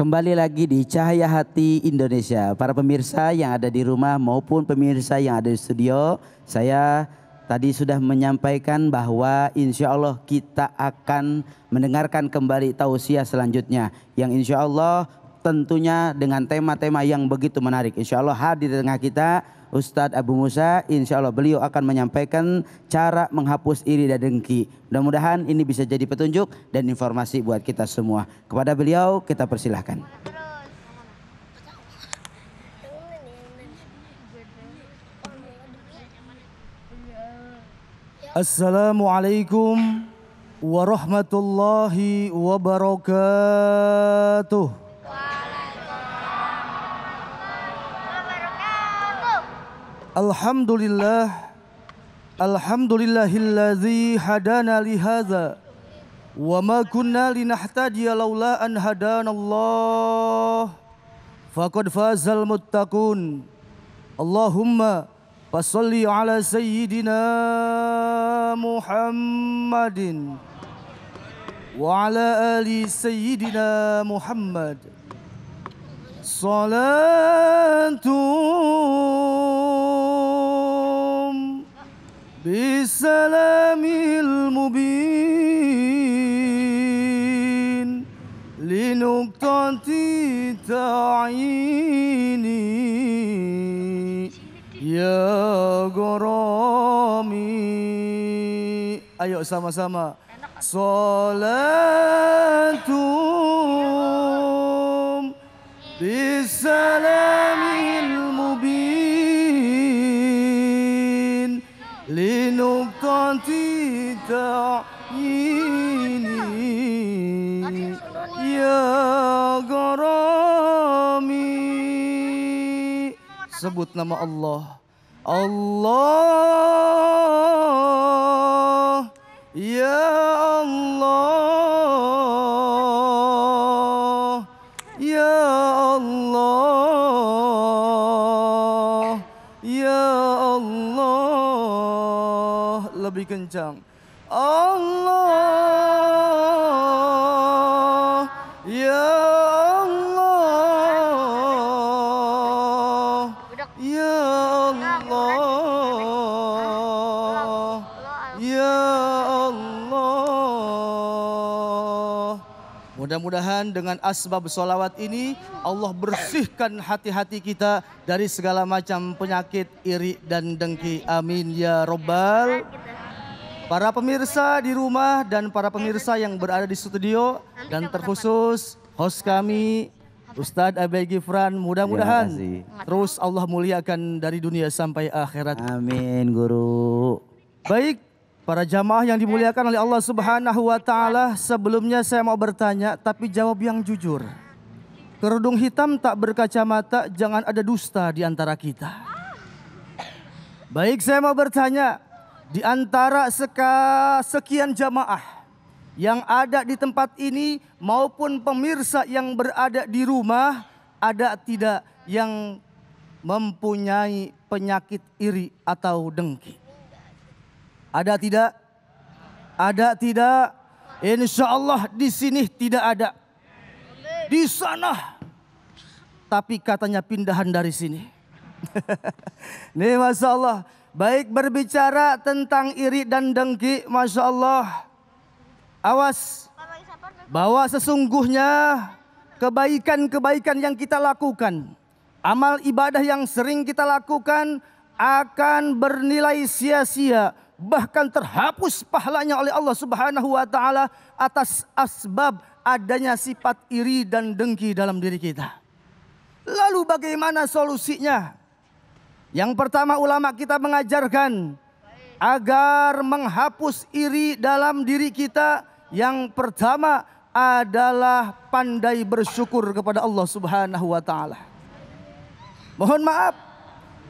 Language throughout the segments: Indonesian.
Kembali lagi di Cahaya Hati Indonesia. Para pemirsa yang ada di rumah maupun pemirsa yang ada di studio, saya tadi sudah menyampaikan bahwa insya Allah kita akan mendengarkan kembali tausiah selanjutnya. Yang insya Allah tentunya dengan tema-tema yang begitu menarik. Insya Allah hadir di tengah kita Ustadz Abu Musa, insya Allah beliau akan menyampaikan cara menghapus iri dan dengki. Mudah-mudahan ini bisa jadi petunjuk dan informasi buat kita semua. Kepada beliau kita persilahkan. Assalamualaikum warahmatullahi wabarakatuh. الحمد لله الحمد لله الذي هدانا لهذا وما كنا لنحتاجي لولا أن هدانا الله فقد فاز المتقون اللهم فصل على سيدنا محمد وعلى آل سيدنا محمد صلاة بالسلام المبين لنقطة تعيني يا غرامي أيوة سما سما صلاة بالسلام تعيني يا ya sebut nama Allah Allah ya Allah ya Allah ya Allah lebih kencang Allah ya Allah ya Allah ya Allah Mudah-mudahan dengan asbab sholawat ini Allah bersihkan hati-hati kita dari segala macam penyakit iri dan dengki. Amin ya robbal Para pemirsa di rumah dan para pemirsa yang berada di studio dan terkhusus host kami Ustadz Abai Gifran mudah-mudahan terus Allah muliakan dari dunia sampai akhirat. Amin guru. Baik para jamaah yang dimuliakan oleh Allah Subhanahu wa taala, sebelumnya saya mau bertanya tapi jawab yang jujur. Kerudung hitam tak berkacamata, jangan ada dusta di antara kita. Baik, saya mau bertanya, di antara seka, sekian jamaah yang ada di tempat ini maupun pemirsa yang berada di rumah ada tidak yang mempunyai penyakit iri atau dengki? Ada tidak? Ada tidak? Insya Allah di sini tidak ada. Di sana. Tapi katanya pindahan dari sini. Nih Masya Allah. Baik berbicara tentang iri dan dengki, Masya Allah. Awas, bahwa sesungguhnya kebaikan-kebaikan yang kita lakukan, amal ibadah yang sering kita lakukan akan bernilai sia-sia, bahkan terhapus pahalanya oleh Allah Subhanahu wa taala atas asbab adanya sifat iri dan dengki dalam diri kita. Lalu bagaimana solusinya? Yang pertama ulama kita mengajarkan agar menghapus iri dalam diri kita. Yang pertama adalah pandai bersyukur kepada Allah Subhanahu wa taala. Mohon maaf,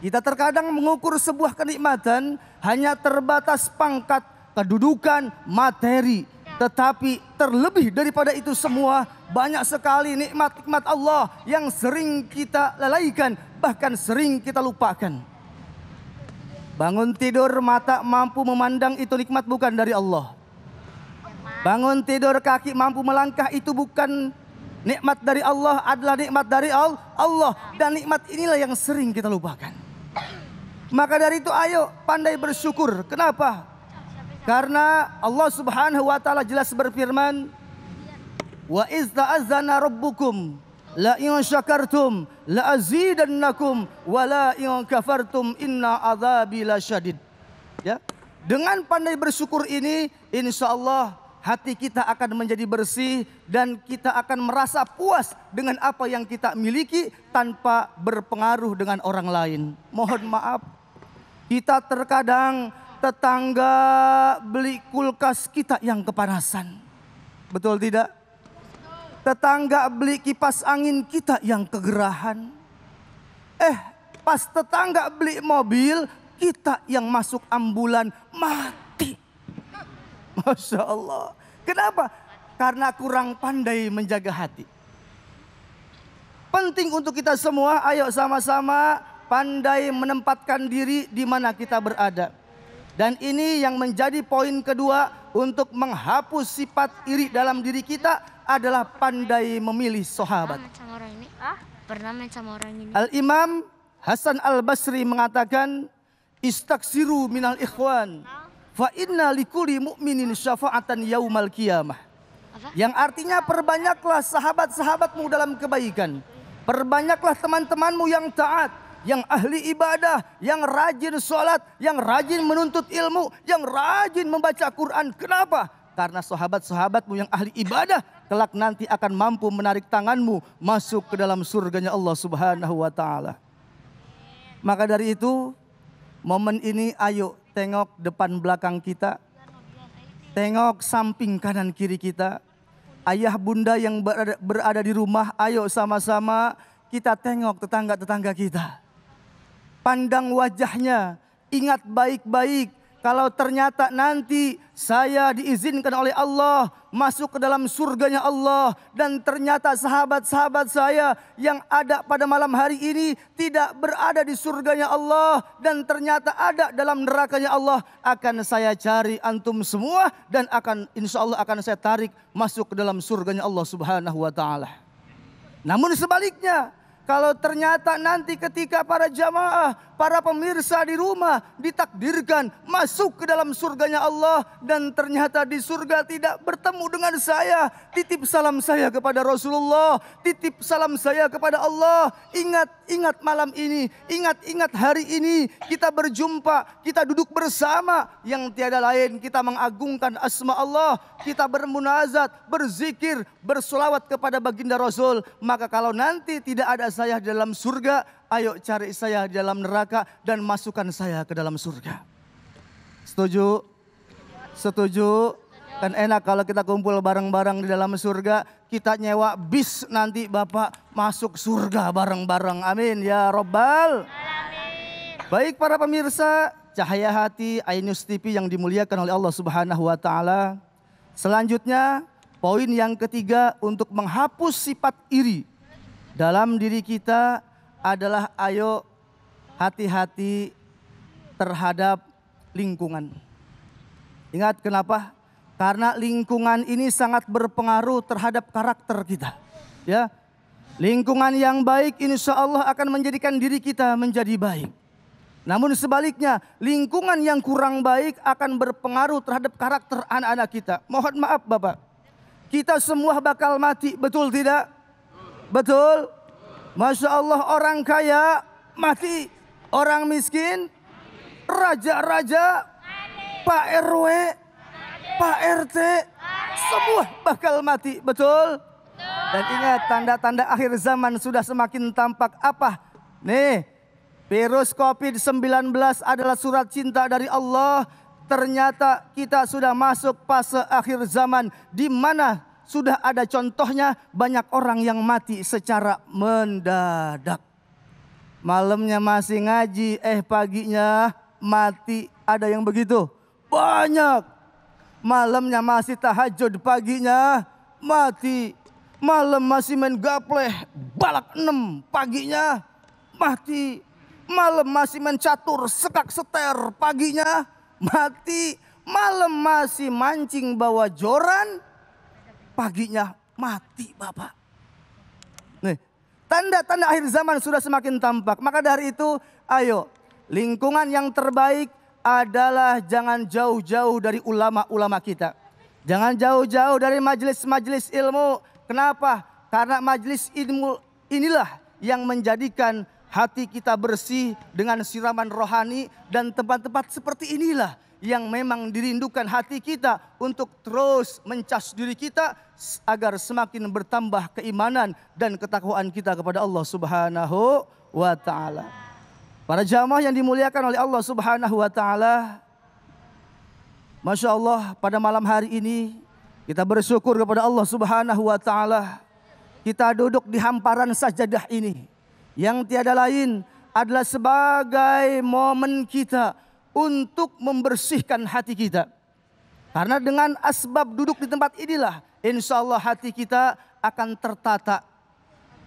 kita terkadang mengukur sebuah kenikmatan hanya terbatas pangkat, kedudukan, materi, tetapi terlebih daripada itu semua banyak sekali nikmat-nikmat Allah yang sering kita lalaikan bahkan sering kita lupakan. Bangun tidur mata mampu memandang itu nikmat bukan dari Allah. Bangun tidur kaki mampu melangkah itu bukan nikmat dari Allah adalah nikmat dari Allah dan nikmat inilah yang sering kita lupakan. Maka dari itu ayo pandai bersyukur. Kenapa? Karena Allah Subhanahu wa taala jelas berfirman Wa idza azana rabbukum la in syakartum la azidannakum wa la in kafartum inna adzabi lasyadid. Ya. Dengan pandai bersyukur ini insyaallah hati kita akan menjadi bersih dan kita akan merasa puas dengan apa yang kita miliki tanpa berpengaruh dengan orang lain. Mohon maaf kita terkadang tetangga beli kulkas kita yang kepanasan. Betul tidak? Tetangga beli kipas angin kita yang kegerahan. Eh, pas tetangga beli mobil, kita yang masuk ambulan mati. Masya Allah. Kenapa? Karena kurang pandai menjaga hati. Penting untuk kita semua, ayo sama-sama pandai menempatkan diri di mana kita berada. Dan ini yang menjadi poin kedua untuk menghapus sifat iri dalam diri kita adalah pandai memilih sahabat. Pernah main sama orang ini. Al-Imam Hasan Al-Basri mengatakan, Istaksiru minal ikhwan, fa inna likuli mu'minin syafa'atan yaumal qiyamah. Yang artinya perbanyaklah sahabat-sahabatmu dalam kebaikan. Perbanyaklah teman-temanmu yang taat yang ahli ibadah, yang rajin sholat, yang rajin menuntut ilmu, yang rajin membaca Quran. Kenapa? Karena sahabat-sahabatmu yang ahli ibadah kelak nanti akan mampu menarik tanganmu masuk ke dalam surganya Allah Subhanahu wa taala. Maka dari itu, momen ini ayo tengok depan belakang kita. Tengok samping kanan kiri kita. Ayah bunda yang berada, berada di rumah, ayo sama-sama kita tengok tetangga-tetangga kita pandang wajahnya, ingat baik-baik. Kalau ternyata nanti saya diizinkan oleh Allah masuk ke dalam surganya Allah dan ternyata sahabat-sahabat saya yang ada pada malam hari ini tidak berada di surganya Allah dan ternyata ada dalam nerakanya Allah akan saya cari antum semua dan akan insya Allah akan saya tarik masuk ke dalam surganya Allah subhanahu wa ta'ala. Namun sebaliknya kalau ternyata nanti ketika para jamaah para pemirsa di rumah ditakdirkan masuk ke dalam surganya Allah dan ternyata di surga tidak bertemu dengan saya. Titip salam saya kepada Rasulullah, titip salam saya kepada Allah. Ingat-ingat malam ini, ingat-ingat hari ini kita berjumpa, kita duduk bersama yang tiada lain kita mengagungkan asma Allah, kita bermunazat, berzikir, bersolawat kepada baginda Rasul. Maka kalau nanti tidak ada saya dalam surga, ayo cari saya di dalam neraka dan masukkan saya ke dalam surga. Setuju? Setuju? Kan enak kalau kita kumpul bareng-bareng di dalam surga, kita nyewa bis nanti Bapak masuk surga bareng-bareng. Amin ya Robbal. Baik para pemirsa, cahaya hati Ainus TV yang dimuliakan oleh Allah Subhanahu wa taala. Selanjutnya, poin yang ketiga untuk menghapus sifat iri dalam diri kita adalah ayo hati-hati terhadap lingkungan. Ingat kenapa? Karena lingkungan ini sangat berpengaruh terhadap karakter kita. Ya, lingkungan yang baik insya Allah akan menjadikan diri kita menjadi baik. Namun sebaliknya, lingkungan yang kurang baik akan berpengaruh terhadap karakter anak-anak kita. Mohon maaf Bapak, kita semua bakal mati, betul tidak? Betul. Masya Allah orang kaya mati. Orang miskin, raja-raja, Pak RW, Pak RT, semua bakal mati. Betul? Dan ingat tanda-tanda akhir zaman sudah semakin tampak apa? Nih, virus COVID-19 adalah surat cinta dari Allah ternyata kita sudah masuk fase akhir zaman di mana sudah ada contohnya banyak orang yang mati secara mendadak. Malamnya masih ngaji, eh paginya mati. Ada yang begitu? Banyak. Malamnya masih tahajud, paginya mati. Malam masih main gapleh, balak enam, paginya mati. Malam masih main catur, sekak seter, paginya mati. Malam masih mancing bawa joran, paginya mati Bapak. Nih, tanda-tanda akhir zaman sudah semakin tampak. Maka dari itu, ayo, lingkungan yang terbaik adalah jangan jauh-jauh dari ulama-ulama kita. Jangan jauh-jauh dari majelis-majelis ilmu. Kenapa? Karena majelis ilmu inilah yang menjadikan hati kita bersih dengan siraman rohani dan tempat-tempat seperti inilah yang memang dirindukan hati kita untuk terus mencas diri kita agar semakin bertambah keimanan dan ketakwaan kita kepada Allah Subhanahu wa taala. Para jamaah yang dimuliakan oleh Allah Subhanahu wa taala, Masya Allah pada malam hari ini kita bersyukur kepada Allah Subhanahu wa taala. Kita duduk di hamparan sajadah ini yang tiada lain adalah sebagai momen kita untuk membersihkan hati kita. Karena dengan asbab duduk di tempat inilah insya Allah hati kita akan tertata.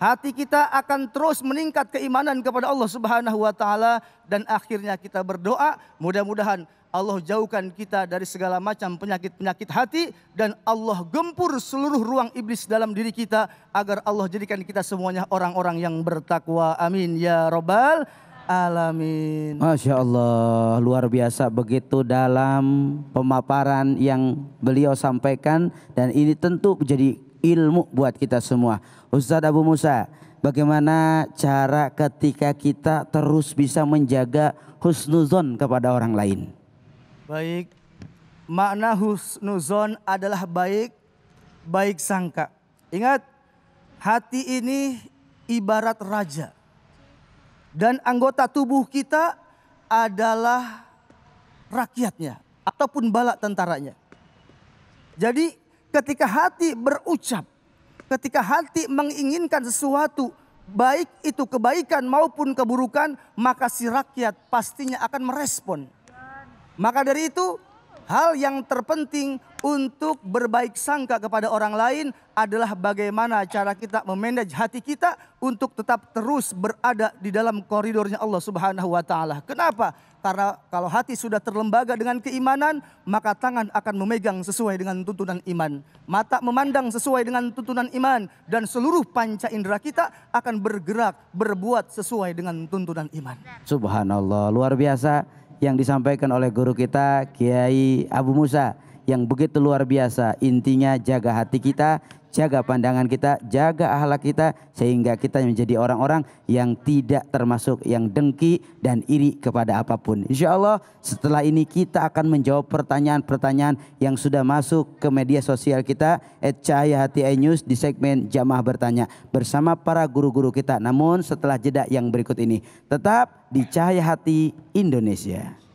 Hati kita akan terus meningkat keimanan kepada Allah Subhanahu wa taala dan akhirnya kita berdoa mudah-mudahan Allah jauhkan kita dari segala macam penyakit-penyakit hati dan Allah gempur seluruh ruang iblis dalam diri kita agar Allah jadikan kita semuanya orang-orang yang bertakwa. Amin ya robbal alamin. Masya Allah luar biasa begitu dalam pemaparan yang beliau sampaikan dan ini tentu menjadi ilmu buat kita semua. Ustadz Abu Musa, bagaimana cara ketika kita terus bisa menjaga husnuzon kepada orang lain? Baik. Makna husnuzon adalah baik, baik sangka. Ingat, hati ini ibarat raja. Dan anggota tubuh kita adalah rakyatnya ataupun balak tentaranya. Jadi ketika hati berucap, ketika hati menginginkan sesuatu, baik itu kebaikan maupun keburukan, maka si rakyat pastinya akan merespon. Maka dari itu hal yang terpenting untuk berbaik sangka kepada orang lain adalah bagaimana cara kita memanage hati kita untuk tetap terus berada di dalam koridornya Allah Subhanahu wa taala. Kenapa? Karena kalau hati sudah terlembaga dengan keimanan, maka tangan akan memegang sesuai dengan tuntunan iman, mata memandang sesuai dengan tuntunan iman dan seluruh panca indera kita akan bergerak berbuat sesuai dengan tuntunan iman. Subhanallah, luar biasa yang disampaikan oleh guru kita Kiai Abu Musa yang begitu luar biasa. Intinya jaga hati kita, jaga pandangan kita, jaga ahlak kita sehingga kita menjadi orang-orang yang tidak termasuk yang dengki dan iri kepada apapun. Insya Allah setelah ini kita akan menjawab pertanyaan-pertanyaan yang sudah masuk ke media sosial kita at Cahaya Hati News di segmen Jamah Bertanya bersama para guru-guru kita. Namun setelah jeda yang berikut ini tetap di Cahaya Hati Indonesia.